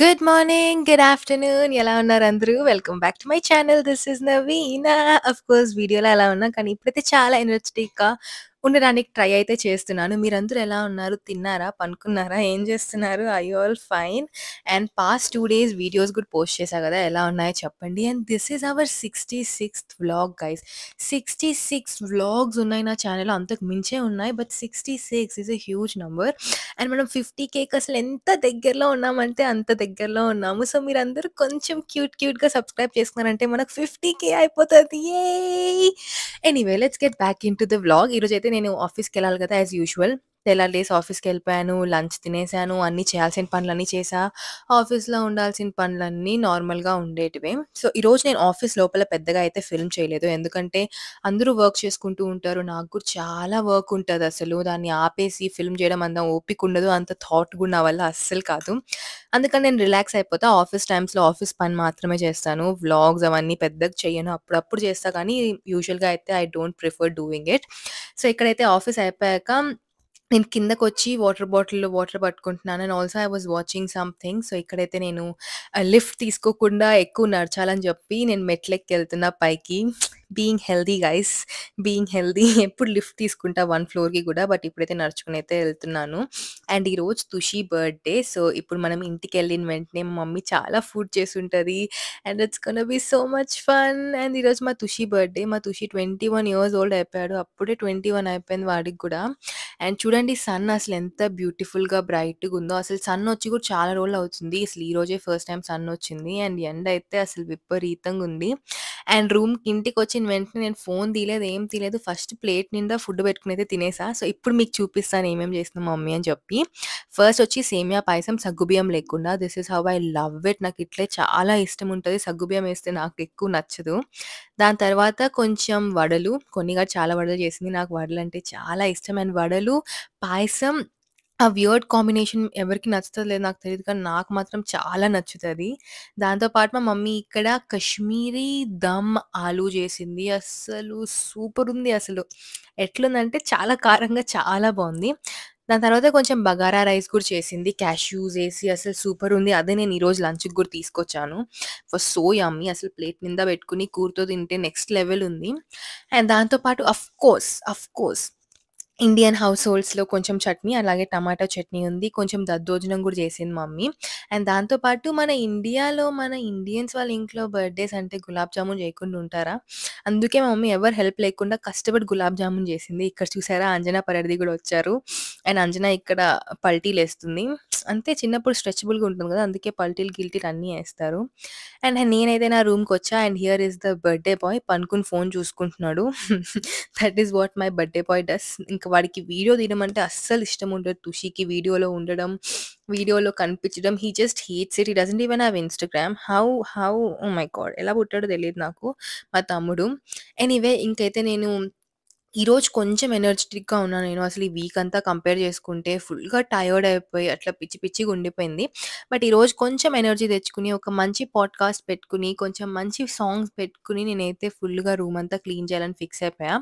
Good morning good afternoon ఎలా ఉన్నారు అందరూ welcome back to my channel this is Naveena of course వీడియోలో ఎలా ఉన్నా కానీ ఇప్పుడైతే చాలా ఎనర్జెటిక్గా ఉండడానికి ట్రై అయితే చేస్తున్నాను మీరందరూ ఎలా ఉన్నారు తిన్నారా పనుకున్నారా ఏం చేస్తున్నారు I all fine and past two days videos కూడా పోస్ట్ చేశా కదా ఎలా ఉన్నాయో చెప్పండి and this is our sixty sixth vlog guys sixty six vlogs ఉన్నాయి నా ఛానల్లో అంతకు మించే ఉన్నాయి but sixty six is a huge number and మనం ఫిఫ్టీ కేక్ అసలు ఎంత దగ్గరలో ఉన్నామంటే అంత దగ్గరలో ఉన్నాము సో మీరందరూ కొంచెం క్యూట్ క్యూట్గా సబ్స్క్రైబ్ చేసుకున్నారంటే మనకు ఫిఫ్టీ కే అయిపోతుంది ఏ anyway let's get back in to the vlog ఈరోజు అయితే నేను ఆఫీస్కి వెళ్ళాలి కదా యాజ్ యూజువల్ తెల్లారి డేస్ ఆఫీస్కి వెళ్ళిపోయాను లంచ్ తినేసాను అన్నీ చేయాల్సిన పనులన్నీ చేసా ఆఫీస్లో ఉండాల్సిన పనులన్నీ నార్మల్గా ఉండేటివే సో ఈరోజు నేను ఆఫీస్ లోపల పెద్దగా అయితే ఫిల్మ్ చేయలేదు ఎందుకంటే అందరూ వర్క్ చేసుకుంటూ ఉంటారు నాకు చాలా వర్క్ ఉంటుంది అసలు దాన్ని ఆపేసి ఫిల్మ్ చేయడం అంత ఓపిక ఉండదు అంత థాట్ కూడా నా వల్ల అస్సలు కాదు అందుకని నేను రిలాక్స్ అయిపోతా ఆఫీస్ టైమ్స్లో ఆఫీస్ పని మాత్రమే చేస్తాను వ్లాగ్స్ అవన్నీ పెద్దగా చేయను అప్పుడప్పుడు చేస్తా కానీ యూజువల్గా అయితే I don't prefer doing it so ఇక్కడైతే ఆఫీస్ అయిపోయాక నేను కిందకు వచ్చి వాటర్ బాటిల్ వాటర్ పట్టుకుంటున్నాను and also I was watching something so ఇక్కడైతే నేను లిఫ్ట్ తీసుకోకుండా ఎక్కువ నడచాలని చెప్పి నేను మెట్లెక్కి వెళ్తున్నా పైకి being healthy guys being healthy ఎప్పుడు లిఫ్ట్ తీసుకుంటా వన్ ఫ్లోర్కి కూడా బట్ ఇప్పుడైతే నడుచుకుని అయితే వెళ్తున్నాను అండ్ ఈరోజు తుషి బర్త్డే సో ఇప్పుడు మనం ఇంటికి వెళ్ళిన వెంటనే మా మమ్మీ చాలా ఫుడ్ చేసి ఉంటుంది and it's can be so much fun and ఈరోజు మా తుషి బర్త్డే మా Tushi twenty one years old అయిపోయాడు అప్పుడే ట్వంటీ వన్ అయిపోయింది వాడికి కూడా అండ్ చూడండి సన్ అసలు ఎంత బ్యూటిఫుల్గా బ్రైట్గా ఉందో అసలు సన్ వచ్చి కూడా చాలా రోజులు అవుతుంది అసలు ఈ రోజే ఫస్ట్ టైం సన్ వచ్చింది అండ్ ఎండ్ అయితే అసలు విపరీతంగా ఉంది అండ్ రూమ్కి ఇంటికి వచ్చి వచ్చిన వెంటనే నేను ఫోన్ తీయలేదు ఏం తీయలేదు ఫస్ట్ ప్లేట్ నిండా ఫుడ్ పెట్టుకుని అయితే తినేసా సో ఇప్పుడు మీకు చూపిస్తాను ఏమేమి చేసిన మమ్మీ అని చెప్పి ఫస్ట్ వచ్చి సేమియా పాయసం సగ్గుబియ్యం లేకుండా this is how I love it నాకు ఇట్లే చాలా ఇష్టం ఉంటుంది సగ్గుబియ్యం వేస్తే నాకు ఎక్కువ నచ్చదు దాని తర్వాత కొంచెం వడలు కొన్నిగా చాలా వడలు చేసింది నాకు వడలు అంటే చాలా ఇష్టం అండ్ వడలు పాయసం ఆ వియర్డ్ కాంబినేషన్ ఎవరికి నచ్చుతుంది లేదు నాకు తెలియదు కానీ నాకు మాత్రం చాలా నచ్చుతుంది దాంతోపాటు మా మమ్మీ ఇక్కడ కశ్మీరీ దమ్ ఆలు చేసింది. అస్సలు ఉంది అసలు. ఎట్లుందంటే చాలా కారంగా చాలా బాగుంది దాని తర్వాత కొంచెం బగారా రైస్ కూడా చేసింది. క్యాష్యూస్ వేసి అసలు సూపర్ ఉంది అదే నేను ఈరోజు లంచ్‌కి కూడా తీసుకొచ్చాను. ఫస్ట్ సో అమ్మి అసలు ప్లేట్ నిండా పెట్టుకుని కూరతో తింటే నెక్స్ట్ లెవెల్ ఉంది. అండ్ దాంతోపాటు అఫ్‌కోర్స్, అఫ్‌కోర్స్ ఇండియన్ హౌస్ హోల్డ్స్లో కొంచెం చట్నీ అలాగే టమాటో చట్నీ ఉంది. కొంచెం దద్దోజనం కూడా చేసింది మమ్మీ. అండ్ దాంతో పాటు మన ఇండియాలో మన ఇండియన్స్ వాళ్ళ ఇంట్లో బర్త్‌డేస్ అంటే గులాబ్ జామున్ చేయకుండా ఉంటారా? అందుకే మా మమ్మీ ఎవరు హెల్ప్ లేకుండా కష్టపడి గులాబ్ జామున్ చేసింది ఇక్కడ చూసారా అంజనా పరిధి కూడా వచ్చారు అండ్ అంజనా ఇక్కడ పల్టీలేస్తుంది. అంతే చిన్నప్పుడు స్ట్రెచబుల్గా ఉంటుంది కదా అందుకే పల్టీలు గిల్టీలు అన్నీ వేస్తారు అండ్ నేనైతే నా రూమ్కి వచ్చా and here is the birthday boy పనుకుని ఫోన్ చూసుకుంటున్నాడు that is what my birthday boy does ఇంకా వాడికి వీడియో తీయడం అస్సలు ఇష్టం ఉండదు తుషికి వీడియోలో ఉండడం వీడియోలో కనిపించడం he just hits it he doesn't even have Instagram how how my god ఎలా పుట్టాడో తెలియదు నాకు మా తమ్ముడు ఎనీవే ఇంకైతే నేను ఈరోజు కొంచెం ఎనర్జిటిక్‌గా ఉన్నాను నేను. అసలు ఈ వీక్ అంతా కంపేర్ చేసుకుంటే ఫుల్‌గా టైర్డ్ అయిపోయి అట్లా పిచ్చి పిచ్చిగా ఉండిపోయింది. బట్ ఈరోజు కొంచెం ఎనర్జీ తెచ్చుకుని, ఒక మంచి పాడ్‌కాస్ట్ పెట్టుకుని, కొంచెం మంచి సాంగ్స్ పెట్టుకుని నేనైతే ఫుల్‌గా రూమ్ అంతా క్లీన్ చేయాలని ఫిక్స్ అయిపోయా.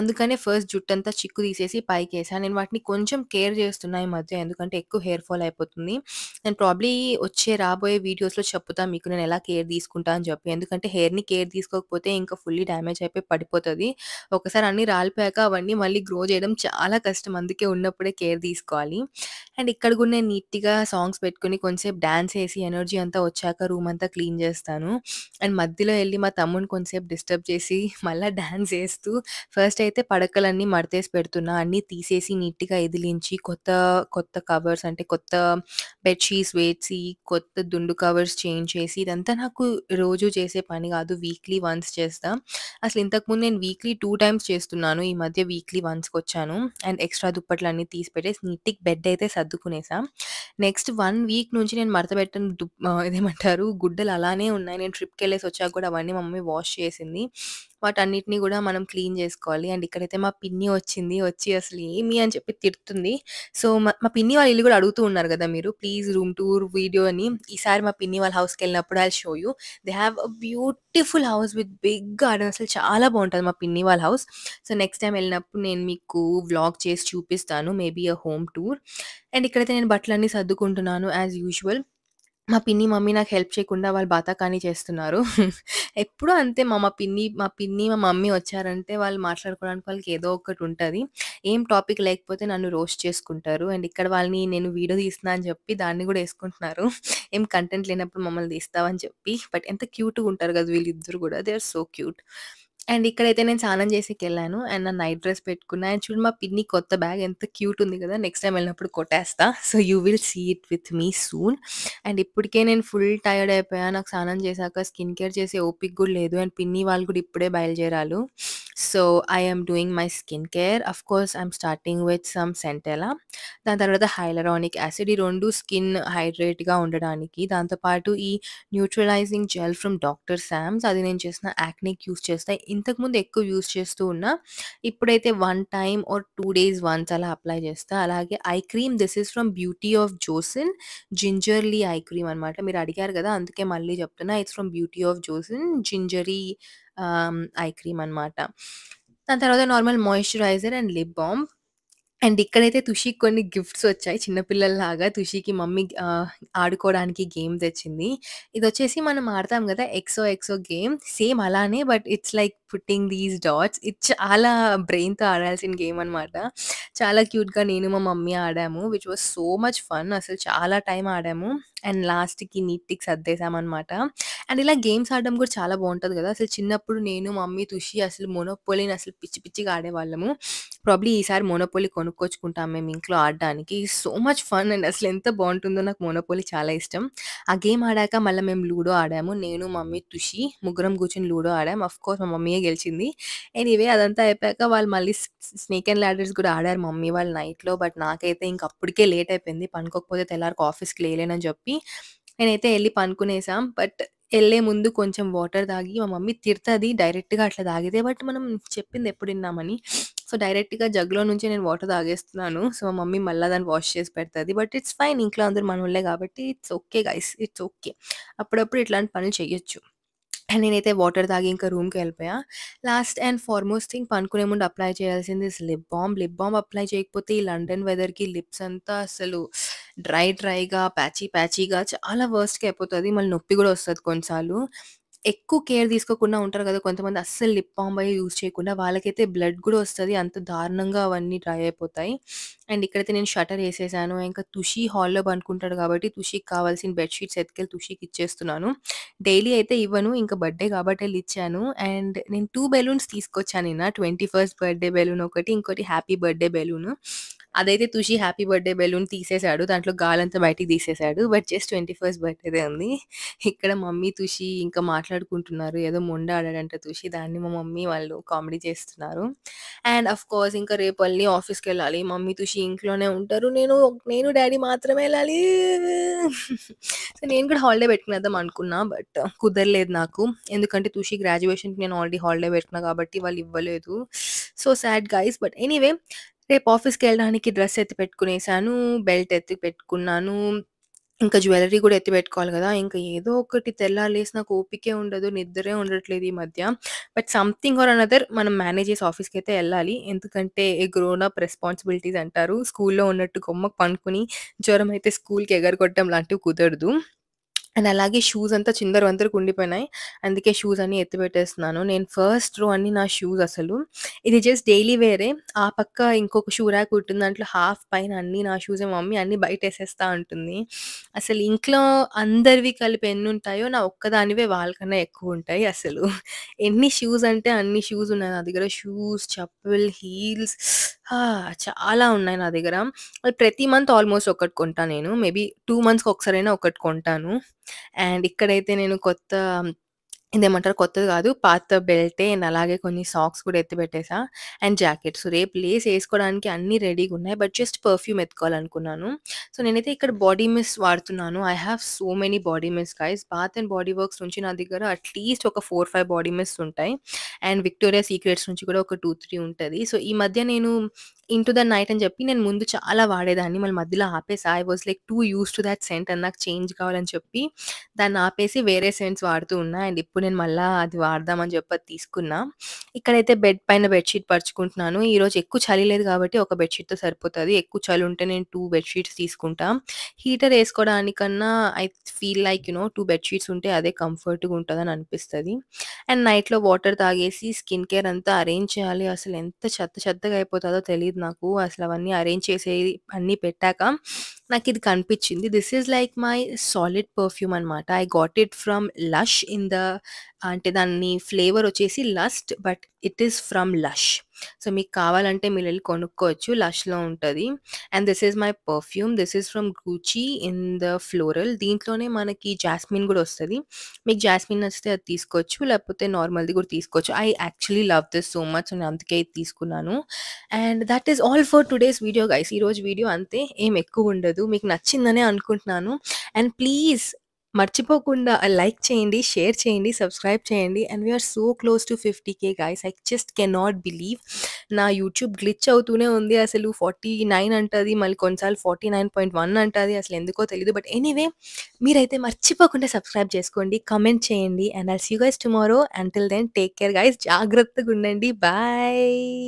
అందుకనే ఫస్ట్ జుట్టంతా చిక్కు తీసేసి పైకి వేసాను నేను వాటిని కొంచెం కేర్ చేస్తున్నా ఈ మధ్య. ఎందుకంటే ఎక్కువ హెయిర్ ఫాల్ అయిపోతుంది. నేను ప్రాబ్లీ వచ్చే రాబోయే వీడియోస్‌లో చెప్తా మీకు నేను ఎలా కేర్ తీసుకుంటా అని చెప్పి. ఎందుకంటే హెయిర్‌ని కేర్ తీసుకోకపోతే ఇంకా ఫుల్లీ డ్యామేజ్ అయిపోయి పడిపోతుంది ఒకసారి అన్ని రాలే కాలిపోయాక అవన్నీ మళ్ళీ గ్రో చేయడం చాలా కష్టం అందుకే ఉన్నప్పుడే కేర్ తీసుకోవాలి అండ్ ఇక్కడ కూడా నేను నీట్గా సాంగ్స్ పెట్టుకుని కొంచెంసేపు డ్యాన్స్ వేసి ఎనర్జీ అంతా వచ్చాక రూమ్ అంతా క్లీన్ చేస్తాను అండ్ మధ్యలో వెళ్ళి మా తమ్ముని కొంచెంసేపు డిస్టర్బ్ చేసి మళ్ళీ డ్యాన్స్ వేస్తూ ఫస్ట్ అయితే పడకలన్నీ మడతేసి పెడుతున్నా అన్నీ తీసేసి నీట్గా ఎదిలించి కొత్త కొత్త కవర్స్ అంటే కొత్త బెడ్షీట్స్ వేసి కొత్త దుండు కవర్స్ చేంజ్ చేసి ఇదంతా నాకు రోజు చేసే పని కాదు వీక్లీ వన్స్ చేస్తా అసలు ఇంతకుముందు నేను వీక్లీ టూ టైమ్స్ చేస్తున్నాను వచ్చాను ఈ మధ్య వీక్లీ వన్స్కి వచ్చాను అండ్ ఎక్స్ట్రా దుప్పట్లు అన్నీ తీసి పెట్టేసి నీట్కి బెడ్ అయితే సర్దుకునేసా నెక్స్ట్ వన్ వీక్ నుంచి నేను మడతపెట్టని దుప్ ఇదేమంటారు గుడ్డలు అలానే ఉన్నాయి నేను ట్రిప్కి వెళ్ళేసి వచ్చాక కూడా అవన్నీ మమ్మీ వాష్ చేసింది అన్నిటినీ కూడా మనం క్లీన్ చేసుకోవాలి అండ్ ఇక్కడైతే మా పిన్ని వచ్చింది వచ్చి అసలు ఏమి అని చెప్పి తిడుతుంది సో మా పిన్ని వాళ్ళు ఇల్లు కూడా అడుగుతూ ఉన్నారు కదా మీరు ప్లీజ్ రూమ్ టూర్ వీడియో అని ఈసారి మా పిన్ని వాళ్ళ హౌస్కి వెళ్ళినప్పుడు I show you they have a beautiful house with big garden అసలు చాలా బాగుంటుంది మా పిన్ని వాళ్ళ హౌస్ సో నెక్స్ట్ టైం వెళ్ళినప్పుడు నేను మీకు వ్లాగ్ చేసి చూపిస్తాను maybe a home tour and ఇక్కడైతే నేను బట్టలన్నీ సర్దుకుంటున్నాను యాజ్ యూజువల్ మా పిన్ని, మమ్మీ నాకు హెల్ప్ చేయకుండా వాళ్ళు బాతాకానీ చేస్తున్నారు. ఎప్పుడు అంతే మా మా పిన్ని మా పిన్ని, మా మమ్మీ వచ్చారంటే వాళ్ళు మాట్లాడుకోవడానికి వాళ్ళకి ఏదో ఒకటి ఉంటుంది ఏం టాపిక్ లేకపోతే నన్ను రోస్ట్ చేసుకుంటారు. అండ్ ఇక్కడ వాళ్ళని నేను వీడియో తీస్తున్నా అని చెప్పి దాన్ని కూడా వేసుకుంటున్నారు ఏం కంటెంట్ లేనప్పుడు మమ్మల్ని తీస్తావని చెప్పి. బట్ ఎంత క్యూట్‌గా ఉంటారు కదా వీళ్ళిద్దరు కూడా they are so cute. And ఇక్కడైతే నేను స్నానం చేసేకి వెళ్ళాను అండ్ నా నైట్ డ్రెస్ పెట్టుకున్నా అండ్ చూడు మా పిన్ని కొత్త బ్యాగ్ ఎంత క్యూట్ ఉంది కదా నెక్స్ట్ టైం వెళ్ళినప్పుడు కొట్టేస్తా so you will see it with me soon and ఇప్పటికే నేను ఫుల్ టైర్డ్ అయిపోయా నాకు స్నానం చేశాక స్కిన్ కేర్ చేసే ఓపిక్ కూడా లేదు అండ్ పిన్ని వాళ్ళు కూడా ఇప్పుడే బయలుదేరాలు So I am doing my skincare. Of course, I'm starting with some Centella. దాని తర్వాత హైలరానిక్ యాసిడ్ ఈ రెండు స్కిన్ హైడ్రేట్గా ఉండడానికి దాంతోపాటు ఈ neutralizing gel from doctor Sam's అది నేను చేసిన యాక్నిక్ యూస్ చేస్తాను ఇంతకుముందు ఎక్కువ యూస్ చేస్తూ ఉన్నా ఇప్పుడైతే one time or two days once అలా అప్లై చేస్తా అలాగే eye cream this is from beauty of Joseon ginseng eye cream అనమాట మీరు అడిగారు కదా అందుకే మళ్ళీ చెప్తున్నా it's from beauty of Joseon ginseng eye cream అనమాట దాని తర్వాత normal moisturizer and lip balm and ఇక్కడైతే తుషికి కొన్ని గిఫ్ట్స్ వచ్చాయి చిన్నపిల్లల్లాగా తుషికి మమ్మీ ఆడుకోవడానికి గేమ్ తెచ్చింది ఇది వచ్చేసి మనం ఆడతాం కదా ఎక్సో ఎక్సో గేమ్ సేమ్ అలానే but it's like putting these dots it చాలా బ్రెయిన్తో ఆడాల్సిన గేమ్ అనమాట చాలా క్యూట్గా నేను మా మమ్మీ ఆడాము which was so much fun అసలు చాలా టైం ఆడాము అండ్ లాస్ట్కి నీట్కి సర్దేశామన్నమాట అండ్ ఇలా గేమ్స్ ఆడడం కూడా చాలా బాగుంటుంది కదా అసలు చిన్నప్పుడు నేను మమ్మీ తుషి అసలు మొనోపోలీని అసలు పిచ్చి పిచ్చిగా ఆడేవాళ్ళము ప్రాబ్లీ ఈసారి మొనోపోలీ కొనుక్కొచ్చుకుంటాం మేము ఇంట్లో ఆడడానికి సో మచ్ ఫన్ అండ్ అసలు ఎంత బాగుంటుందో నాకు మొనోపోలీ చాలా ఇష్టం ఆ గేమ్ ఆడాక మళ్ళీ మేము లూడో ఆడాము నేను మమ్మీ తుషి ముగ్గురం కూర్చొని లూడో ఆడాము అఫ్ కోర్స్ మా మమ్మీయే గెలిచింది ఎనీవే అదంతా అయిపోయాక వాళ్ళు మళ్ళీ స్నేక్ అండ్ ల్యాడర్స్ కూడా ఆడారు మమ్మీ వాళ్ళు నైట్లో బట్ నాకైతే ఇంకప్పటికే అప్పటికే లేట్ అయిపోయింది పనుకోకపోతే తెల్లారికి ఆఫీస్కి లేలేనని చెప్పి చెప్పి నేనైతే వెళ్ళి పనుకునేసాం బట్ వెళ్ళే ముందు కొంచెం వాటర్ తాగి మా మమ్మీ తిడుతుంది డైరెక్ట్గా అట్లా తాగితే బట్ మనం చెప్పింది ఎప్పుడు విన్నామని సో డైరెక్ట్గా జగ్లో నుంచి నేను వాటర్ తాగేస్తున్నాను సో మా మమ్మీ మళ్ళీ దాన్ని వాష్ చేసి పెడుతుంది బట్ ఇట్స్ ఫైన్ ఇంట్లో అందరూ మనోళ్ళే కాబట్టి it's okay guys it's okay అప్పుడప్పుడు ఇట్లాంటి పనులు చేయొచ్చు అండ్ నేనైతే వాటర్ తాగి ఇంకా రూమ్కి వెళ్ళిపోయా లాస్ట్ అండ్ ఫార్మోస్ట్ థింగ్ పనుకునే ముందు అప్లై చేయాల్సింది lip balm lip balm apply చేయకపోతే ఈ లండన్ వెదర్కి లిప్స్ అంతా అసలు డ్రై డ్రైగా ప్యాచీ ప్యాచీగా చాలా వర్స్ట్కి అయిపోతుంది మళ్ళీ నొప్పి కూడా వస్తుంది కొన్నిసార్లు. ఎక్కువ కేర్ తీసుకోకుండా ఉంటారు కదా! కొంతమంది అస్సలు లిప్ బామ్ యూజ్ చేయకుండా వాళ్ళకైతే బ్లడ్ కూడా వస్తది. అంత దారుణంగా అవన్నీ డ్రై అయిపోతాయి. అండ్ ఇక్కడైతే నేను షట్టర్ వేసేసాను ఇంకా తుషి హాల్‌లో పనుకుంటాడు కాబట్టి తుషికి కావాల్సిన బెడ్ షీట్స్ ఎత్తుకెళ్ళి తుషికి ఇచ్చేస్తున్నాను. డైలీ అయితే ఇవ్వను. ఇంకా బర్త్‌డే కాబట్టి ఇచ్చాను. అండ్ నేను టూ బెలూన్స్ తీసుకొచ్చాను నిన్న. ఫస్ట్ బర్త్‌డే బెలూన్ ఒకటి, ఇంకోటి హ్యాపీ బర్త్‌డే బెలూను. అదైతే తుషి హ్యాపీ బర్త్డే బెలూన్ తీసేశాడు దాంట్లో గాలంతా బయటికి తీసేశాడు but just twenty first birthday ఉంది ఇక్కడ మమ్మీ తుషి ఇంకా మాట్లాడుకుంటున్నారు ఏదో మొండ ఆడాడంట తుషి దాన్ని మా మమ్మీ వాళ్ళు కామెడీ చేస్తున్నారు అండ్ అఫ్ కోర్స్ ఇంకా రేపు మళ్ళీ ఆఫీస్కి వెళ్ళాలి మమ్మీ తుషి ఇంట్లోనే ఉంటారు నేను నేను డాడీ మాత్రమే వెళ్ళాలి సో నేను కూడా హాలిడే పెట్టుకునేద్దాం అనుకున్నా బట్ కుదరలేదు నాకు ఎందుకంటే తుషి గ్రాడ్యుయేషన్కి నేను ఆల్రెడీ హాలిడే పెట్టుకున్నా కాబట్టి వాళ్ళు ఇవ్వలేదు so sad guys but anyway రేపు ఆఫీస్‌కి వెళ్ళడానికి డ్రెస్ ఎత్తి పెట్టుకునేసాను. బెల్ట్ ఎత్తి పెట్టుకున్నాను. ఇంకా జ్యువెలరీ కూడా ఎత్తి పెట్టుకోవాలి కదా! ఇంకా ఏదో ఒకటి తెల్లాలేసి నాకు ఓపికే ఉండదు. నిద్రే ఉండట్లేదు ఈ మధ్య. బట్ సంథింగ్ ఆర్ అనదర్ మనం మేనేజ్ చేసి అయితే వెళ్ళాలి. ఎందుకంటే ఏ గ్రోన్ అప్ రెస్పాన్సిబిలిటీస్ అంటారు. స్కూల్‌లో ఉన్నట్టు గమ్ముగా పనుకొని జ్వరం అయితే స్కూల్‌కి ఎగరగొట్టడం లాంటివి కుదరదు. అండ్ అలాగే షూస్ అంతా చిందరు వంతరకు ఉండిపోయినాయి అందుకే షూస్ అన్నీ ఎత్తిపెట్టేస్తున్నాను నేను ఫస్ట్ రో అన్ని నా షూస్ అసలు ఇది జస్ట్ డైలీ వేరే ఆ పక్క ఇంకొక షూ ర్యాక్ ఉంటుంది దాంట్లో హాఫ్ పైన అన్ని నా షూస్ మమ్మీ అన్ని బయట వేసేస్తా ఉంటుంది అసలు ఇంట్లో అందరివి కలిపి ఎన్ని ఉంటాయో నా ఒక్కదానివే వాళ్ళకన్నా ఎక్కువ ఉంటాయి అసలు ఎన్ని షూస్ అంటే అన్ని షూస్ ఉన్నాయి నా దగ్గర షూస్ చప్పల్ హీల్స్ చాలా ఉన్నాయి నా దగ్గర ప్రతి మంత్ ఆల్మోస్ట్ ఒకటి కొంటాను నేను మేబీ టూ మంత్స్కి ఒకసారైనా ఒకటి కొంటాను అండ్ ఇక్కడైతే నేను కొత్త ఇదేమంటారు కొత్తది కాదు పాత బెల్టే అండ్ అలాగే కొన్ని సాక్స్ కూడా పెట్టేసా అండ్ జాకెట్స్ రేపు లేస్ వేసుకోవడానికి అన్ని రెడీగా ఉన్నాయి బట్ జస్ట్ పర్ఫ్యూమ్ ఎత్తుకోవాలనుకున్నాను సో నేనైతే ఇక్కడ బాడీ మిస్ వాడుతున్నాను I have so many body mist guys bath and body works నుంచి నా దగ్గర అట్లీస్ట్ ఒక ఫోర్ ఫైవ్ బాడీ మిస్ ఉంటాయి అండ్ విక్టోరియా సీక్రెట్స్ నుంచి కూడా ఒక టూ త్రీ ఉంటుంది సో ఈ మధ్య నేను ఇంటు ద నైట్ అని చెప్పి నేను ముందు చాలా వాడేదాన్ని మళ్ళీ మధ్యలో ఆపేసి I was like to use to that scent అని నాకు చేంజ్ కావాలని చెప్పి దాన్ని ఆపేసి వేరే సెంట్స్ వాడుతూ ఉన్నా అండ్ ఇప్పుడు నేను మళ్ళా అది వాడదామని చెప్పి తీసుకున్నా. ఇక్కడైతే బెడ్ పైన బెడ్‌షీట్ పరుచుకుంటున్నాను. ఈరోజు ఎక్కువ చలి లేదు కాబట్టి ఒక బెడ్‌షీట్‌తో సరిపోతుంది ఎక్కువ చలి ఉంటే నేను టూ బెడ్‌షీట్స్ తీసుకుంటా. హీటర్ వేసుకోవడానికన్నా I feel like you know two bedsheets ఉంటే అదే కంఫర్ట్‌గా అని అనిపిస్తుంది అండ్ నైట్‌లో వాటర్ తాగేసి స్కిన్ కేర్ అంతా అరేంజ్ చేయాలి. అసలు ఎంత చెత్త చెత్తగా అయిపోతుందో తెలియదు నాకు. అసలు అవన్నీ అరేంజ్ చేసే అన్నీ పెట్టాక నాకు ఇది కనిపించింది. This is like my solid perfume అనమాట. I got it from 'Lush' in the అంటే దాని ఫ్లేవర్ వచ్చేసి lust but it is from Lush so మీకు కావాలంటే మీరు వెళ్ళి కొనుక్కోవచ్చు లష్లో ఉంటుంది and this is my perfume this is from Gucci in the floral దీంట్లోనే మనకి జాస్మిన్ కూడా వస్తుంది మీకు జాస్మిన్ నచ్చితే అది తీసుకోవచ్చు లేకపోతే నార్మల్ది కూడా తీసుకోవచ్చు I actually love this so much నేను అందుకే తీసుకున్నాను and that is all for today's video guys ఈరోజు వీడియో అంతే ఏం ఎక్కువ ఉండదు మీకు నచ్చిందనే అనుకుంటున్నాను అండ్ ప్లీజ్ మర్చిపోకుండా లైక్ చేయండి షేర్ చేయండి సబ్స్క్రైబ్ చేయండి and we're so close to fifty K guys I just cannot believe నా యూట్యూబ్ గ్లిచ్ అవుతూనే ఉంది అసలు ఫార్టీ నైన్ అంటుంది మళ్ళీ కొన్నిసార్లు ఫార్టీ నైన్ పాయింట్ వన్ అంటుంది అసలు ఎందుకో తెలియదు బట్ ఎనీవే మీరైతే మర్చిపోకుండా సబ్స్క్రైబ్ చేసుకోండి కమెంట్ చేయండి and I see guys tomorrow till then take care guys జాగ్రత్తగా ఉండండి బాయ్